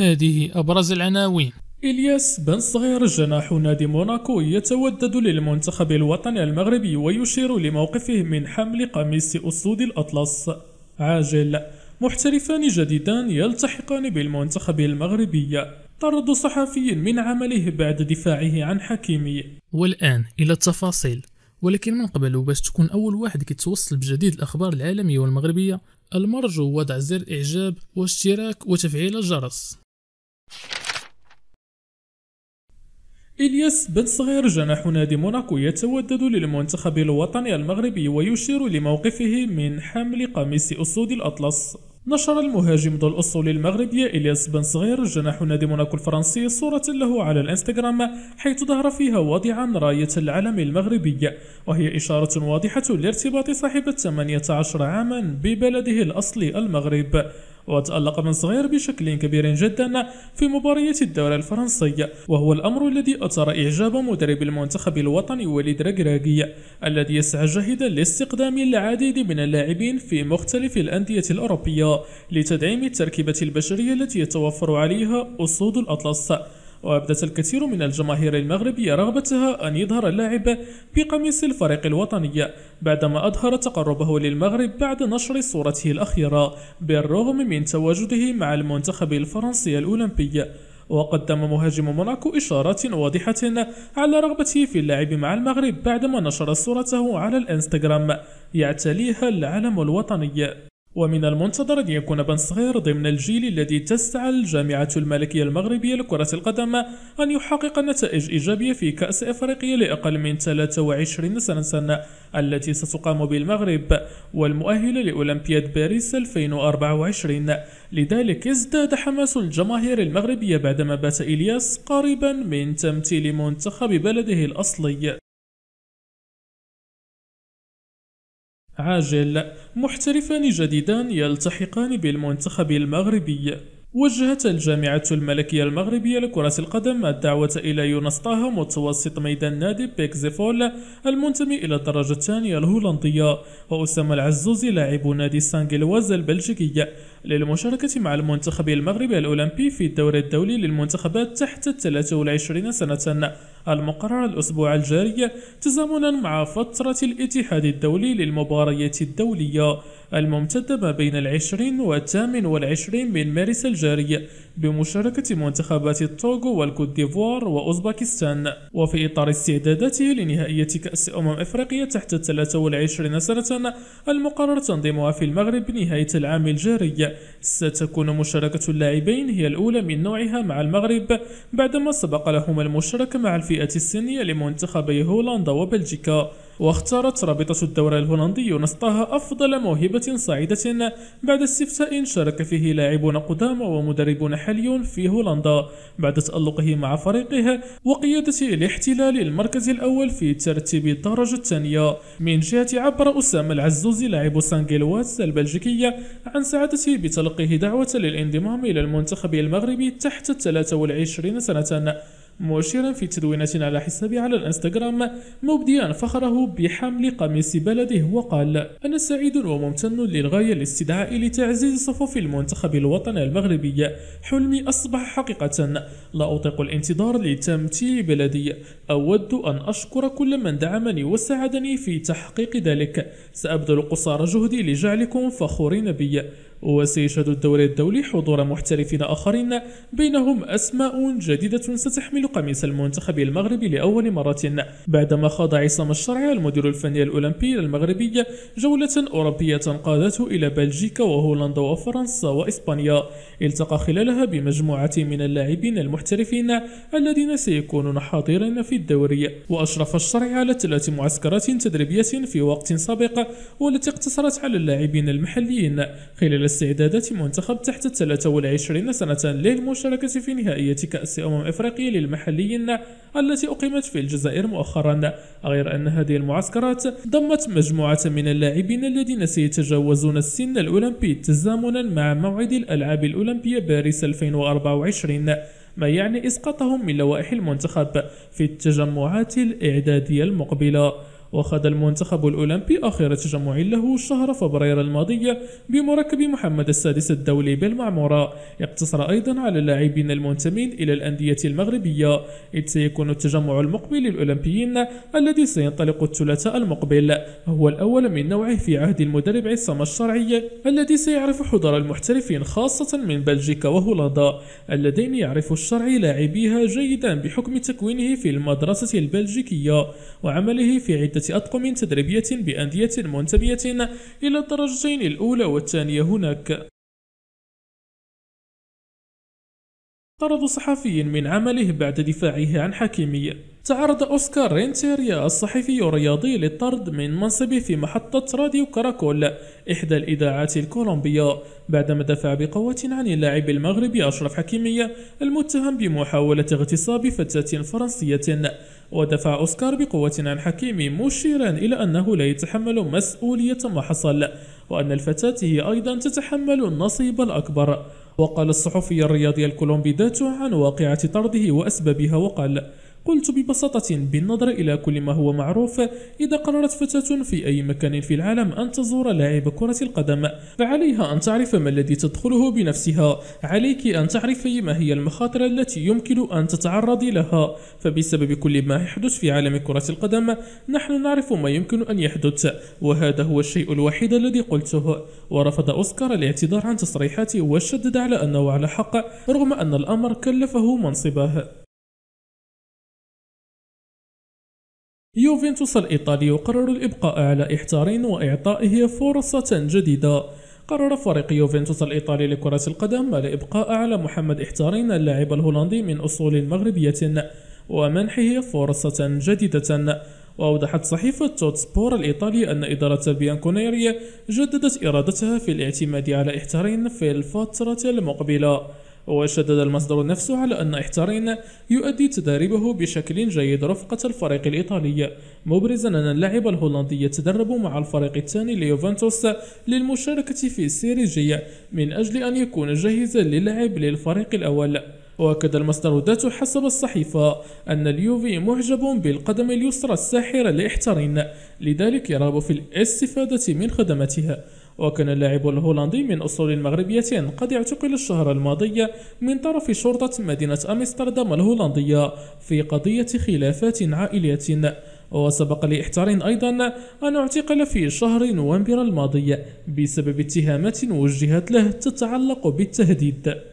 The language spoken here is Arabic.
هذه أبرز العناوين إلياس بن صغير جناح نادي موناكو يتودد للمنتخب الوطني المغربي ويشير لموقفه من حمل قميص أسود الأطلس عاجل محترفان جديدان يلتحقان بالمنتخب المغربي طرد صحفي من عمله بعد دفاعه عن حكيمي والآن إلى التفاصيل ولكن من قبل باش تكون أول واحد كيتوصل بجديد الأخبار العالمية والمغربية المرجو وضع زر إعجاب واشتراك وتفعيل الجرس إلياس بن صغير جناح نادي موناكو يتودد للمنتخب الوطني المغربي ويشير لموقفه من حمل قميص أسود الأطلس نشر المهاجم ذو الأصول المغربية إلياس بن صغير جناح نادي موناكو الفرنسي صورة له على الانستغرام حيث ظهر فيها واضعا راية العلم المغربي وهي إشارة واضحة لارتباط صاحب 18 عاما ببلده الأصلي المغرب وتألق من صغير بشكل كبير جدا في مباريات الدوري الفرنسي وهو الأمر الذي أثار إعجاب مدرب المنتخب الوطني وليد راجراجي الذي يسعى جاهدا لاستقدام العديد من اللاعبين في مختلف الأندية الأوروبية لتدعيم التركيبة البشرية التي يتوفر عليها أسود الأطلس وأبدت الكثير من الجماهير المغربية رغبتها أن يظهر اللاعب بقميص الفريق الوطني بعدما أظهر تقربه للمغرب بعد نشر صورته الأخيرة بالرغم من تواجده مع المنتخب الفرنسي الأولمبي وقدم مهاجم موناكو إشارات واضحة على رغبته في اللعب مع المغرب بعدما نشر صورته على الانستغرام يعتليها العلم الوطني ومن المنتظر أن يكون بن صغير ضمن الجيل الذي تسعى الجامعة الملكية المغربية لكرة القدم أن يحقق نتائج إيجابية في كأس أفريقيا لأقل من 23 سنة, سنة التي ستقام بالمغرب والمؤهلة لأولمبياد باريس 2024 لذلك ازداد حماس الجماهير المغربية بعدما بات إلياس قريبا من تمثيل منتخب بلده الأصلي عاجل محترفان جديدان يلتحقان بالمنتخب المغربي وجهت الجامعة الملكية المغربية لكرة القدم الدعوة إلى يونس طه متوسط ميدان نادي بيكزيفول المنتمي إلى الدرجة الثانية الهولندية وأسامة العزوزي لاعب نادي سانجلواز البلجيكي للمشاركة مع المنتخب المغربي الأولمبي في الدوري الدولي للمنتخبات تحت 23 سنة المقرر الأسبوع الجاري تزامنا مع فترة الاتحاد الدولي للمباريات الدولية الممتدة ما بين العشرين والثامن والعشرين من مارس الجاري بمشاركة منتخبات التوغو والكوت ديفوار وأوزباكستان وفي إطار استعداداته لنهائية كأس أمم إفريقيا تحت 23 سنة المقرر تنظيمها في المغرب بنهاية العام الجاري ستكون مشاركة اللاعبين هي الأولى من نوعها مع المغرب بعدما سبق لهما المشاركة مع الفئة السنية لمنتخبي هولندا وبلجيكا واختارت رابطة الدورة الهولندي نسطها أفضل موهبة صاعدة بعد استفتاء شارك فيه لاعبون قدامى ومدربون حاليون في هولندا بعد تألقه مع فريقه وقيادة الاحتلال المركز الأول في ترتيب الدرجة الثانية من جهة عبر أسامة العزوزي لاعب سانجيلواز البلجيكية عن سعادته بتلقيه دعوة للانضمام إلى المنتخب المغربي تحت 23 سنة مؤشرا في تدوينة على حسابه على الانستغرام مبديا فخره بحمل قميص بلده وقال أنا سعيد وممتن للغاية للاستدعاء لتعزيز صفوف المنتخب الوطني المغربي حلمي أصبح حقيقة لا أطيق الانتظار لتمتيع بلدي أود أن أشكر كل من دعمني وساعدني في تحقيق ذلك سأبذل قصارى جهدي لجعلكم فخورين بي وسيشهد الدوري الدولي حضور محترفين آخرين بينهم أسماء جديدة ستحمل قميص المنتخب المغربي لأول مرة بعدما خاض عصام الشرع المدير الفني الأولمبي المغربي جولة أوروبية قادته إلى بلجيكا وهولندا وفرنسا وإسبانيا التقى خلالها بمجموعة من اللاعبين المحترفين الذين سيكونون حاضرين في الدوري وأشرف الشرع على ثلاث معسكرات تدريبية في وقت سابق والتي اقتصرت على اللاعبين المحليين خلال استعدادات منتخب تحت 23 سنة للمشاركة في نهائية كأس أمم إفريقيا للمحليين التي أقيمت في الجزائر مؤخرا غير أن هذه المعسكرات ضمت مجموعة من اللاعبين الذين سيتجاوزون السن الأولمبي تزامنا مع موعد الألعاب الأولمبية باريس 2024 ما يعني إسقاطهم من لوائح المنتخب في التجمعات الإعدادية المقبلة وخذ المنتخب الأولمبي آخر تجمع له شهر فبراير الماضي بمركب محمد السادس الدولي بالمعمورة اقتصر أيضا على اللاعبين المنتمين إلى الأندية المغربية إذ سيكون التجمع المقبل للأولمبيين الذي سينطلق الثلاثاء المقبل هو الأول من نوعه في عهد المدرب عصام الشرعي الذي سيعرف حضور المحترفين خاصة من بلجيكا وهولندا اللذين يعرف الشرعي لاعبيها جيدا بحكم تكوينه في المدرسة البلجيكية وعمله في عدة أطقم تدريبية بأندية منتمية إلى الدرجتين الأولى والثانية هناك طرد صحفي من عمله بعد دفاعه عن حكيمي تعرض أوسكار رينتيريا الصحفي الرياضي للطرد من منصبه في محطة راديو كاراكول إحدى الإذاعات الكولومبية بعدما دفع بقوة عن اللاعب المغربي أشرف حكيمية المتهم بمحاولة اغتصاب فتاة فرنسية ودفع أوسكار بقوة عن حكيمي مشيرا إلى أنه لا يتحمل مسؤولية ما حصل وأن الفتاة هي أيضا تتحمل النصيب الأكبر وقال الصحفي الرياضي الكولومبي ذاته عن واقعة طرده وأسبابها وقال قلت ببساطة بالنظر إلى كل ما هو معروف إذا قررت فتاة في أي مكان في العالم أن تزور لاعب كرة القدم فعليها أن تعرف ما الذي تدخله بنفسها عليك أن تعرفي ما هي المخاطر التي يمكن أن تتعرضي لها فبسبب كل ما يحدث في عالم كرة القدم نحن نعرف ما يمكن أن يحدث وهذا هو الشيء الوحيد الذي قلته ورفض أوسكار الاعتذار عن تصريحاته وشدد على أنه على حق رغم أن الأمر كلفه منصبه يوفنتوس الإيطالي يقرر الإبقاء على إحتار وإعطائه فرصة جديدة قرر فريق يوفنتوس الإيطالي لكرة القدم الإبقاء على محمد إحتارين اللاعب الهولندي من أصول مغربية ومنحه فرصة جديدة وأوضحت صحيفة توت سبور الإيطالي أن إدارة بيانكونيري جددت إرادتها في الاعتماد على إحتارين في الفترة المقبلة وشدد المصدر نفسه على أن إحترين يؤدي تدريبه بشكل جيد رفقة الفريق الإيطالي مبرزا أن اللاعب الهولندي يتدرب مع الفريق الثاني ليوفنتوس للمشاركة في السيريجية من أجل أن يكون جاهزا للعب للفريق الأول وأكد المصدر ذاته حسب الصحيفة أن اليوفي معجب بالقدم اليسرى الساحرة لإحترين لذلك يرغب في الاستفادة من خدمتها وكان اللاعب الهولندي من أصول مغربية قد اعتقل الشهر الماضي من طرف شرطة مدينة أمستردام الهولندية في قضية خلافات عائلية وسبق لإحتار أيضا أن اعتقل في شهر نوفمبر الماضي بسبب اتهامات وجهت له تتعلق بالتهديد